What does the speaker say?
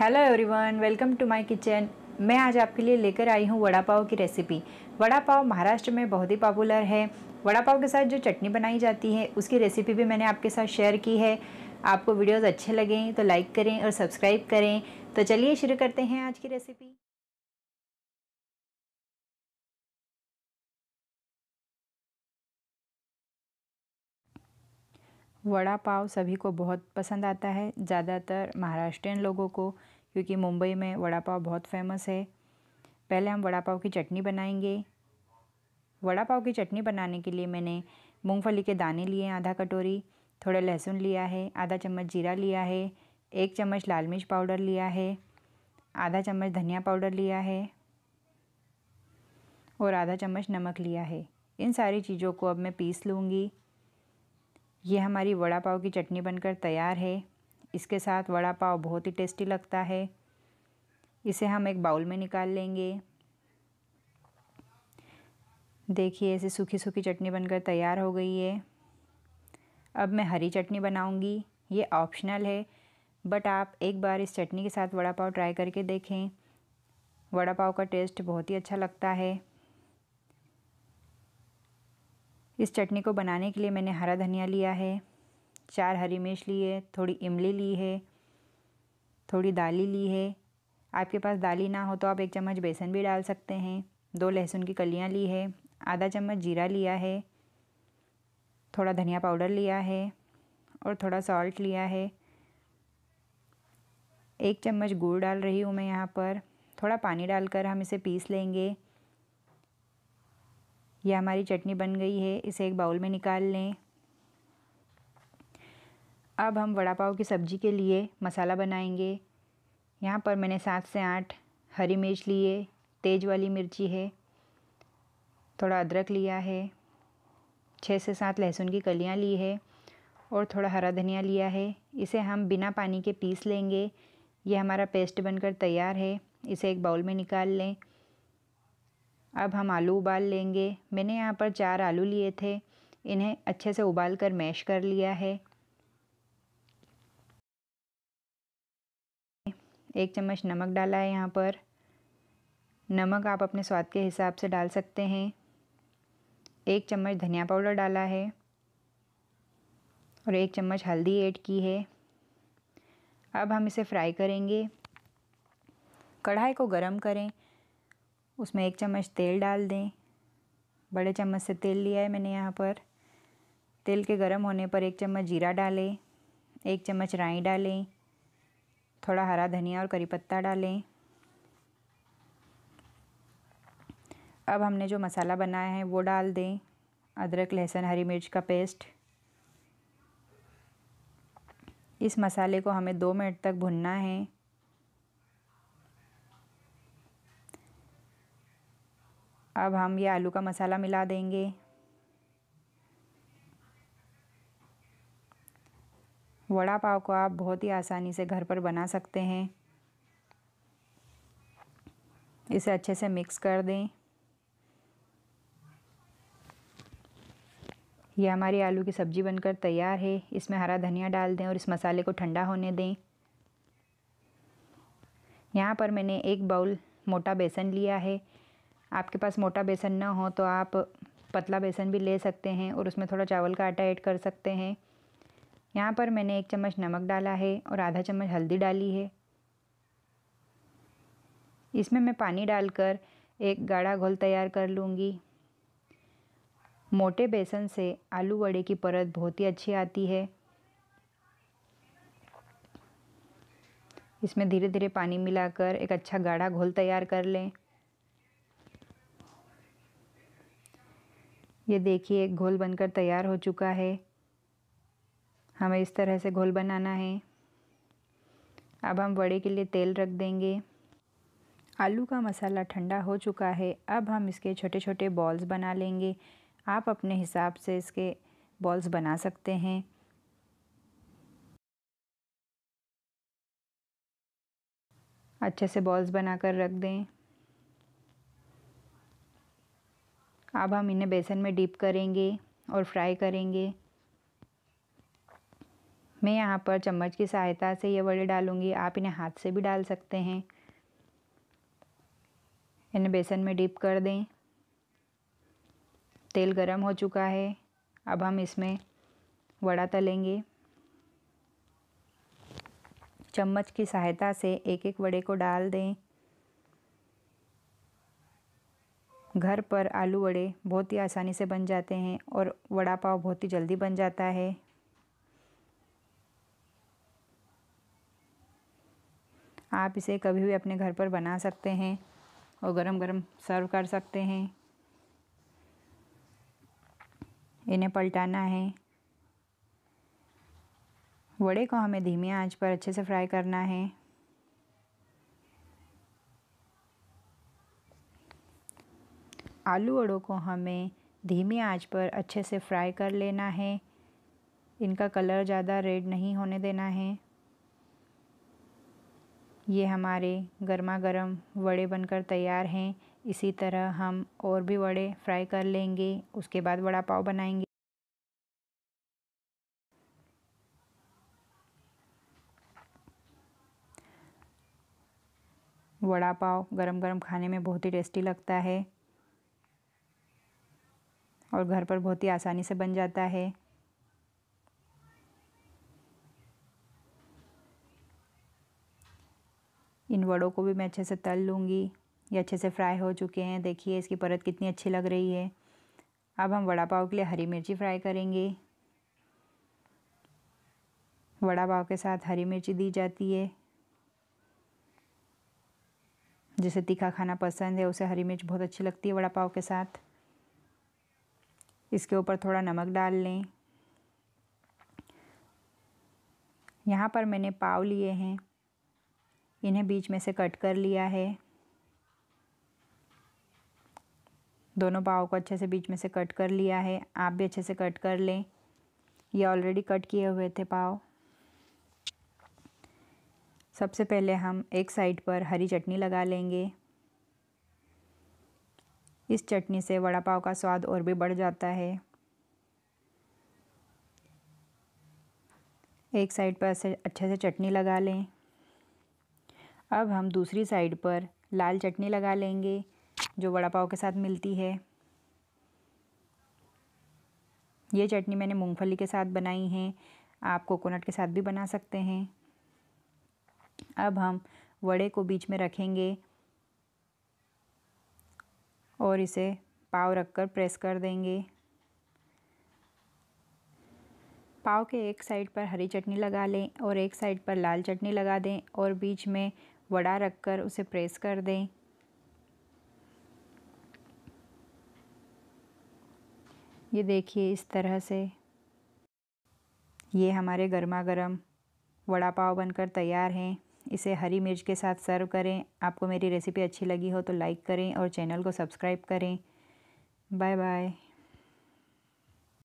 hello everyone welcome to my kitchen मैं आज आपके लिए लेकर आई हूँ वड़ा पाव की रेसिपी वड़ा पाव महाराष्ट्र में बहुत ही पॉपुलर है वड़ा पाव के साथ जो चटनी बनाई जाती है उसकी रेसिपी भी मैंने आपके साथ शेयर की है आपको वीडियोस अच्छे लगें तो लाइक करें और सब्सक्राइब करें तो चलिए शुरू करते हैं आज की रेसिपी वड़ा पाव सभी को बहुत पसंद आता है ज़्यादातर महाराष्ट्रियन लोगों को क्योंकि मुंबई में वड़ा पाव बहुत फेमस है पहले हम वड़ा पाव की चटनी बनाएंगे वड़ा पाव की चटनी बनाने के लिए मैंने मूंगफली के दाने लिए आधा कटोरी थोड़ा लहसुन लिया है आधा चम्मच जीरा लिया है एक चम्मच लाल मिर्च पाउडर लिया है आधा चम्मच धनिया पाउडर लिया है और आधा चम्मच नमक लिया है इन सारी चीज़ों को अब मैं पीस लूँगी ये हमारी वड़ा पाव की चटनी बनकर तैयार है इसके साथ वड़ा पाव बहुत ही टेस्टी लगता है इसे हम एक बाउल में निकाल लेंगे देखिए ऐसे सूखी सूखी चटनी बनकर तैयार हो गई है अब मैं हरी चटनी बनाऊंगी ये ऑप्शनल है बट आप एक बार इस चटनी के साथ वड़ा पाव ट्राई करके देखें वड़ा पाव का टेस्ट बहुत ही अच्छा लगता है इस चटनी को बनाने के लिए मैंने हरा धनिया लिया है चार हरी मिर्च ली है थोड़ी इमली ली है थोड़ी दाली ली है आपके पास दाली ना हो तो आप एक चम्मच बेसन भी डाल सकते हैं दो लहसुन की कलियाँ ली है आधा चम्मच जीरा लिया है थोड़ा धनिया पाउडर लिया है और थोड़ा सॉल्ट लिया है एक चम्मच गुड़ डाल रही हूँ मैं यहाँ पर थोड़ा पानी डालकर हम इसे पीस लेंगे यह हमारी चटनी बन गई है इसे एक बाउल में निकाल लें अब हम वड़ा पाव की सब्ज़ी के लिए मसाला बनाएंगे यहाँ पर मैंने सात से आठ हरी मिर्च ली है तेज वाली मिर्ची है थोड़ा अदरक लिया है छः से सात लहसुन की कलियाँ ली है और थोड़ा हरा धनिया लिया है इसे हम बिना पानी के पीस लेंगे यह हमारा पेस्ट बनकर तैयार है इसे एक बाउल में निकाल लें अब हम आलू उबाल लेंगे मैंने यहाँ पर चार आलू लिए थे इन्हें अच्छे से उबाल कर मैश कर लिया है एक चम्मच नमक डाला है यहाँ पर नमक आप अपने स्वाद के हिसाब से डाल सकते हैं एक चम्मच धनिया पाउडर डाला है और एक चम्मच हल्दी ऐड की है अब हम इसे फ्राई करेंगे कढ़ाई को गरम करें उसमें एक चम्मच तेल डाल दें बड़े चम्मच से तेल लिया है मैंने यहाँ पर तेल के गर्म होने पर एक चम्मच जीरा डालें एक चम्मच राई डालें थोड़ा हरा धनिया और करी पत्ता डालें अब हमने जो मसाला बनाया है वो डाल दें अदरक लहसुन हरी मिर्च का पेस्ट इस मसाले को हमें दो मिनट तक भुनना है अब हम ये आलू का मसाला मिला देंगे वड़ा पाव को आप बहुत ही आसानी से घर पर बना सकते हैं इसे अच्छे से मिक्स कर दें यह हमारी आलू की सब्ज़ी बनकर तैयार है इसमें हरा धनिया डाल दें और इस मसाले को ठंडा होने दें यहाँ पर मैंने एक बाउल मोटा बेसन लिया है आपके पास मोटा बेसन ना हो तो आप पतला बेसन भी ले सकते हैं और उसमें थोड़ा चावल का आटा ऐड कर सकते हैं यहाँ पर मैंने एक चम्मच नमक डाला है और आधा चम्मच हल्दी डाली है इसमें मैं पानी डालकर एक गाढ़ा घोल तैयार कर लूँगी मोटे बेसन से आलू वड़े की परत बहुत ही अच्छी आती है इसमें धीरे धीरे पानी मिलाकर एक अच्छा गाढ़ा घोल तैयार कर लें ये देखिए एक घोल बनकर तैयार हो चुका है हमें इस तरह से घोल बनाना है अब हम वड़े के लिए तेल रख देंगे आलू का मसाला ठंडा हो चुका है अब हम इसके छोटे छोटे बॉल्स बना लेंगे आप अपने हिसाब से इसके बॉल्स बना सकते हैं अच्छे से बॉल्स बनाकर रख दें अब हम इन्हें बेसन में डीप करेंगे और फ्राई करेंगे मैं यहाँ पर चम्मच की सहायता से ये वड़े डालूँगी आप इन्हें हाथ से भी डाल सकते हैं इन्हें बेसन में डीप कर दें तेल गरम हो चुका है अब हम इसमें वड़ा तलेंगे चम्मच की सहायता से एक एक वड़े को डाल दें घर पर आलू वड़े बहुत ही आसानी से बन जाते हैं और वड़ा पाव बहुत ही जल्दी बन जाता है आप इसे कभी भी अपने घर पर बना सकते हैं और गरम गरम सर्व कर सकते हैं इन्हें पलटाना है वड़े को हमें धीमी आंच पर अच्छे से फ्राई करना है आलू वड़ों को हमें धीमी आंच पर अच्छे से फ्राई कर लेना है इनका कलर ज़्यादा रेड नहीं होने देना है ये हमारे गर्मा गर्म वड़े बनकर तैयार हैं इसी तरह हम और भी वड़े फ्राई कर लेंगे उसके बाद वड़ा पाव बनाएंगे वड़ा पाव गरम गरम खाने में बहुत ही टेस्टी लगता है और घर पर बहुत ही आसानी से बन जाता है इन वड़ों को भी मैं अच्छे से तल लूँगी ये अच्छे से फ्राई हो चुके हैं देखिए इसकी परत कितनी अच्छी लग रही है अब हम वड़ा पाव के लिए हरी मिर्ची फ्राई करेंगे वड़ा पाव के साथ हरी मिर्ची दी जाती है जिसे तीखा खाना पसंद है उसे हरी मिर्च बहुत अच्छी लगती है वड़ा पाव के साथ इसके ऊपर थोड़ा नमक डाल लें यहाँ पर मैंने पाव लिए हैं इन्हें बीच में से कट कर लिया है दोनों पाव को अच्छे से बीच में से कट कर लिया है आप भी अच्छे से कट कर लें ये ऑलरेडी कट किए हुए थे पाव सबसे पहले हम एक साइड पर हरी चटनी लगा लेंगे इस चटनी से वड़ा पाव का स्वाद और भी बढ़ जाता है एक साइड पर ऐसे अच्छे से चटनी लगा लें अब हम दूसरी साइड पर लाल चटनी लगा लेंगे जो वड़ा पाव के साथ मिलती है ये चटनी मैंने मूंगफली के साथ बनाई है आप कोकोनट के साथ भी बना सकते हैं अब हम वड़े को बीच में रखेंगे और इसे पाव रखकर प्रेस कर देंगे पाव के एक साइड पर हरी चटनी लगा लें और एक साइड पर लाल चटनी लगा दें और बीच में वड़ा रखकर उसे प्रेस कर दें ये देखिए इस तरह से ये हमारे गर्मा गर्म वड़ा पाव बनकर तैयार हैं इसे हरी मिर्च के साथ सर्व करें आपको मेरी रेसिपी अच्छी लगी हो तो लाइक करें और चैनल को सब्सक्राइब करें बाय बाय